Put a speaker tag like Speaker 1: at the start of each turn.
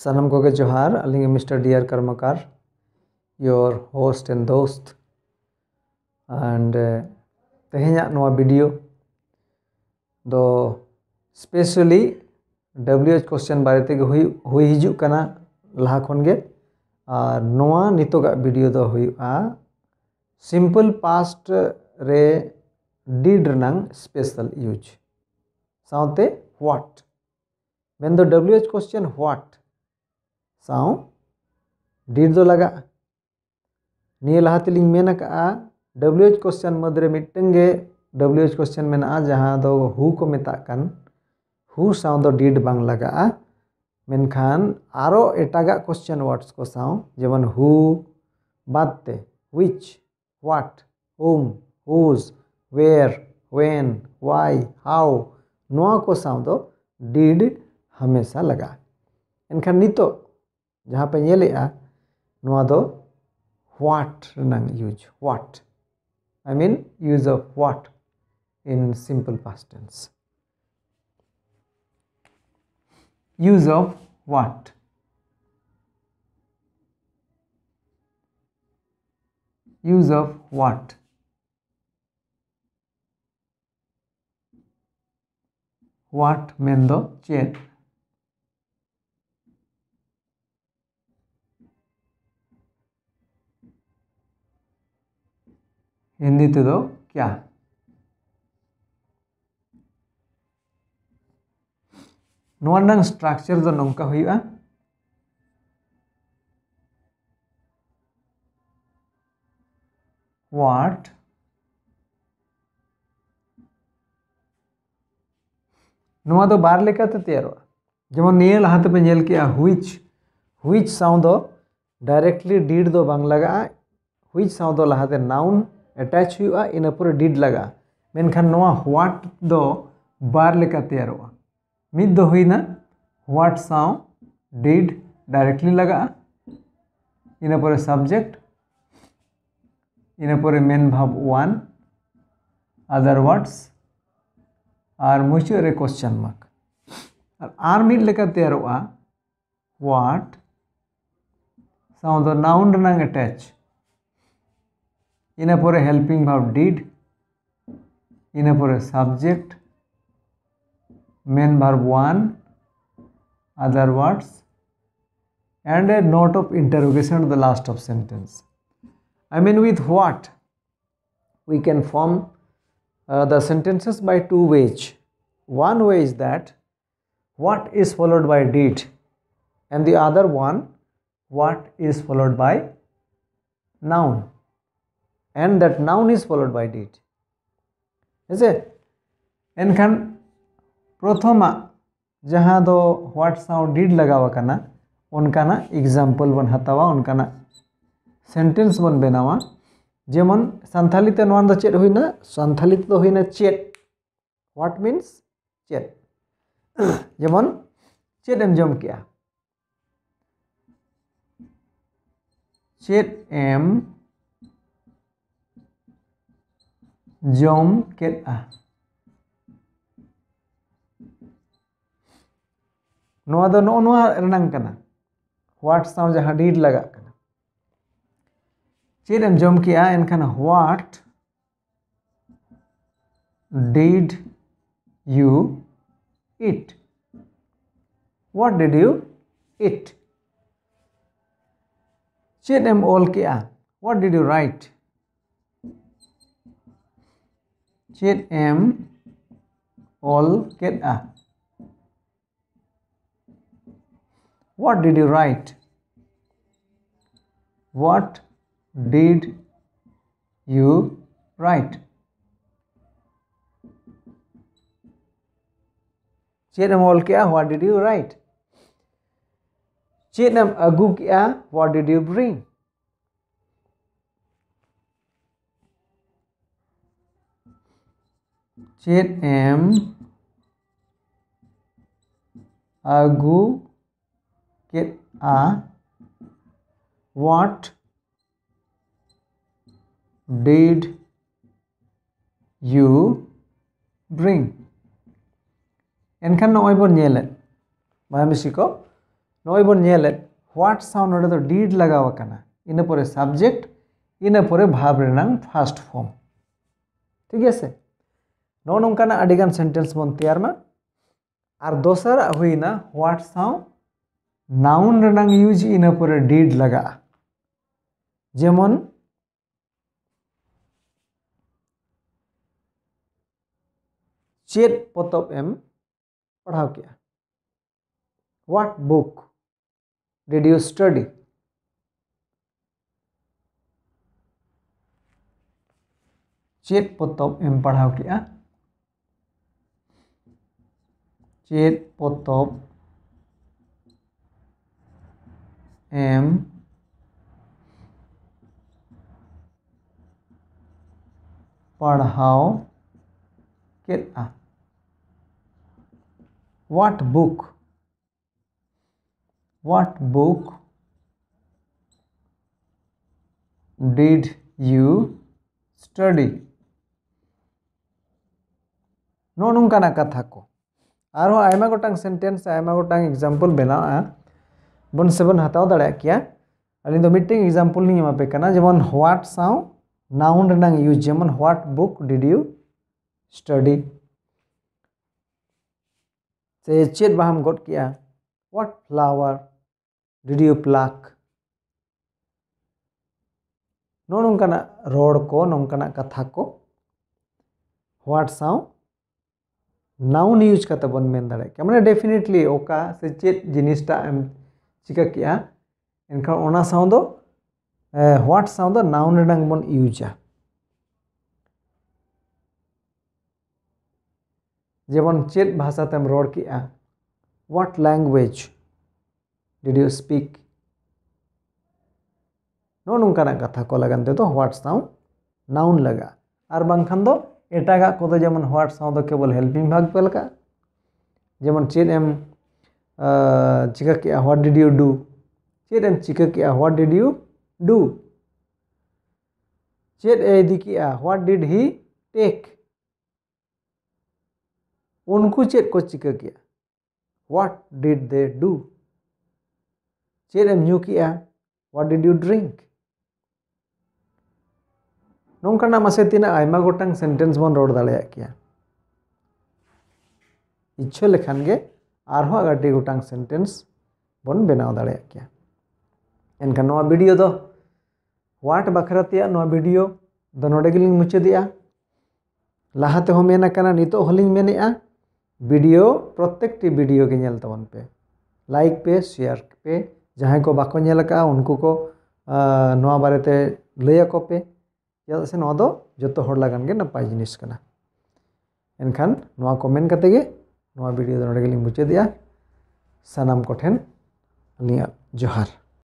Speaker 1: सनम गोगे जोहार अलग mister dear Karmakar your host and दोस्त एंड तेहेना वीडियो दो स्पेशली डब्ल्यू एच कोश्चन बारे तक हुई लहा हिजुक खन गे और नोआ वीडियो दो तो सिंपल पास्ट रे डीड स्पेशल यूज साथ what main W H question what that दो लगा नियेलाहाली मेन डब्ल्यू एच कोश्चन मध्य मिट्टे डब्ल्यू एच कोश्चन में जहाँ तो हू को मतान हू सा तो डेट बांग लगा मेखान आरो एटाग कोश्चन वर्ड्स को सा जेबन हू बादते हुई what whom whose where when why how नवा को तो डेट हमेशा लगा एनखान नितो ᱡᱟᱦᱟᱸ ᱯᱮ ᱧᱮᱞᱮᱜᱼᱟ ᱱᱚᱣᱟ what ᱦᱳᱣᱟᱴ ᱨᱮᱱᱟᱝ use I mean use of what in simple past tense. Use of what? Use of what? What means the chain? Hindi तो क्या स्ट्रक्चर दो नौका हो व्हाट नवा तो बार लेकाते तैयार जेमन निये लहा तेपे निल के हुईच हुईच साउ डायरेक्टली डीड दो बांग लगा हुईच साउ दो लहाते नाउन एटाच होगा इनपुर डिड लगा मेखान ह्वाट दो बार तैयार मिद ह्वाट साव डिड डायरेक्टली लगा इनपुर सब्जेक्ट इनपुर मेन भाव वन अदर वार्डस और मुचादे कोश्चन मार्क और मिदा तैयार ह्वाट साव नाउन एटाच এনার পরে হেল্পিং ভার্ব ডিড এনার পরে subject main verb one other words and a note of interrogation of the last of sentence. I mean, with what we can form uh, the sentences by two ways one way is that what is followed by did and the other one what is followed by noun and that noun is followed by did ठीक है एनखान प्रथम जहाँ दो what Sao did लगावा उनका example बन हतावा उनका sentence बन बनावा जेमन सान्थाली ते नवान दा चेट होइना सान्थाली ते तो होइना चेट ह्वाट मीन्स चेट जेमन चेट एम जम किया चेट एम Jom Ked'a. ᱱᱚᱣᱟ ᱫᱚ ᱱᱚᱜᱼᱚ ᱱᱚᱣᱟ ᱨᱮᱱᱟᱝ ᱠᱟᱱᱟ ᱦᱳᱣᱟᱴ ᱥᱟᱶ ᱡᱟᱦᱟᱸ ᱰᱤᱰ ᱞᱟᱜᱟᱜ ᱠᱟᱱᱟ ᱪᱮᱫ ᱮᱢ ᱡᱚᱢ ᱠᱮᱜᱼᱟ ᱮᱱᱠᱷᱟᱱ what did you eat? What did you eat? Chet em ol kea. What did you write? ᱪᱮᱫ ᱮᱢ ᱚᱞ ᱠᱮᱫᱼᱟ what did you write what did you write ᱪᱮᱫ ᱮᱢ ᱚᱞ ᱠᱮᱫᱼᱟ what did you write ᱪᱮᱫ ᱮᱢ ᱟᱹᱜᱩ ᱠᱮᱫᱼᱟ what did you bring চেন এম আগু কে আ হোয়াট ডিড ইউ ᱵᱨᱤᱝ ᱮᱱᱠᱷᱟᱱ ᱱᱚᱜᱼᱚᱭ ᱵᱚᱱ ᱧᱮᱞᱮᱫ ᱵᱟᱭᱟᱢᱤᱥᱤ ᱠᱚ ᱱᱚᱜᱼᱚᱭ ᱵᱚᱱ ᱧᱮᱞᱮᱫ ᱦᱳᱣᱟᱴ ᱥᱟᱶ ᱱᱚᱰᱮ ᱫᱚ ᱰᱤᱰ ᱞᱟᱜᱟᱣ ᱟᱠᱟᱱᱟ ᱤᱱᱟᱹ ᱯᱚᱨᱮ ᱥᱟᱵᱡᱮᱠᱴ ᱤᱱᱟᱹ ᱯᱚᱨᱮ ᱵᱷᱟᱵᱽ ᱨᱮᱱᱟᱝ ᱯᱷᱟᱥᱴ ᱯᱷᱚᱨᱢ ᱴᱷᱤᱠ ᱜᱮᱭᱟ ᱥᱮ नौनगान सेन्टेंस बन तैयार में और दसारा होना ह्वाट साउ नाउन यूज इनपुर डीड लगा जेमन चेत पतब एम पढ़ा के what book did you study चेत पतब एम पढ़ा के চের প্রতপ এম पढ़ाओ केदा what book what book did you study no nunca na katha ko और गोटा सेन्टेंस गोटा एक्जामपल बनावा बन से बन हतव दिटे एक्जामपल आपे जेबन ह्वाट सा नाउन यूज जेमन what book did you study से चेत बहाम गोट किया what flower did you pluck नो नौ रोड को नौकर कथा को ह्वाट साउ नाउन यूज करते बन मेन दाड़ा मैं डेफिनेटली ओका से चेद जिनिसटा एम चिका किया एनखान ओना साउंड दो ह्वाट साव दो नाउन रेडांग बन यूजा जेबन चेत भाषा तेम तो रोड़ किया what language did you speak नो ना कथा को लगन तो व्हाट साउंड नाउन लगा और बाखान एटाग कत जमन ह्वाट साउंड केवल हेल्पिंग भाग पे जमन चेद एम चिकाके ह्वाट डिड यू डू चेद एम चिकाके ह्वाट डिड यू डू चेद ए इदी ह्वाट डिड ही टेक उनको चेद को चिकाके ह्वाट डिड दे डू चेद एम न्यू किया ह्वाट डिड यू ड्रिंक ᱱᱚᱝᱠᱟᱱᱟᱜ ᱢᱟᱥᱮ ᱛᱤᱱᱟᱹᱜ ᱟᱭᱢᱟ ᱜᱚᱴᱟᱝ ᱥᱮᱱᱴᱮᱱᱥ ᱵᱚᱱ ᱨᱚᱲ ᱫᱟᱲᱮᱭᱟᱜ ᱠᱮᱭᱟ ᱤᱪᱪᱷᱟᱹ ᱞᱮᱠᱷᱟᱱ ᱜᱮ ᱟᱨᱦᱚᱸ ᱟᱹᱰᱤ ᱜᱚᱴᱟᱝ ᱥᱮᱱᱴᱮᱱᱥ ᱵᱚᱱ ᱵᱮᱱᱟᱣ ᱫᱟᱲᱮᱭᱟᱜ ᱠᱮᱭᱟ ᱮᱱᱠᱷᱟᱱ ᱱᱚᱣᱟ ᱵᱷᱤᱰᱤᱭᱳ ᱫᱚ ᱦᱳᱣᱟᱴ ᱵᱟᱠᱷᱨᱟ ᱛᱮᱭᱟᱜ ᱱᱚᱣᱟ ᱵᱷᱤᱰᱤᱭᱳ ᱫᱚ ᱱᱚᱰᱮ ᱜᱮᱞᱤᱧ ᱢᱩᱪᱟᱹᱫᱮᱜᱼᱟ ᱞᱟᱦᱟ ᱛᱮᱦᱚᱸ ᱢᱮᱱ ᱟᱠᱟᱱᱟ ᱱᱤᱛᱚᱜ ᱦᱚᱸᱞᱤᱧ ᱢᱮᱱᱮᱜᱼᱟ ᱵᱷᱤᱰᱤᱭᱳ ᱯᱨᱚᱛᱮᱠᱴᱤ ᱵᱷᱤᱰᱤᱭᱳ ᱜᱮ ᱧᱮᱞ ᱛᱟᱵᱚᱱ ᱯᱮ ᱞᱟᱭᱤᱠ ᱯᱮ ᱥᱮᱭᱟᱨ ᱯᱮ ᱡᱟᱦᱟᱸᱭ ᱠᱚ ᱵᱟᱠᱚ ᱧᱮᱞ ᱟᱠᱟᱜᱼᱟ ᱩᱱᱠᱩ ᱠᱚ ᱱᱚᱣᱟ ᱵᱟᱨᱮᱛᱮ ᱞᱟᱹᱭ ᱟᱠᱚ ᱯᱮ ᱪᱮᱫᱟᱜ ᱥᱮ ᱱᱚᱣᱟ ᱫᱚ ᱡᱚᱛᱚ ᱦᱚᱲ ᱞᱟᱜᱟᱱ ᱜᱮ ᱱᱟᱯᱟᱭ ᱡᱤᱱᱤᱥ ᱠᱟᱱᱟ ᱮᱱᱠᱷᱟᱱ ᱱᱚᱣᱟ ᱠᱚ ᱢᱮᱱ ᱠᱟᱛᱮ ᱜᱮ ᱱᱚᱣᱟ ᱵᱷᱤᱰᱤᱭᱳ ᱫᱚ ᱱᱚᱰᱮ ᱜᱮᱞᱤᱧ ᱢᱩᱪᱟᱹᱫᱮᱜᱼᱟ ᱥᱟᱱᱟᱢ ᱠᱚᱴᱷᱮᱱ ᱟᱹᱞᱤᱧᱟᱜ ᱡᱚᱦᱟᱨ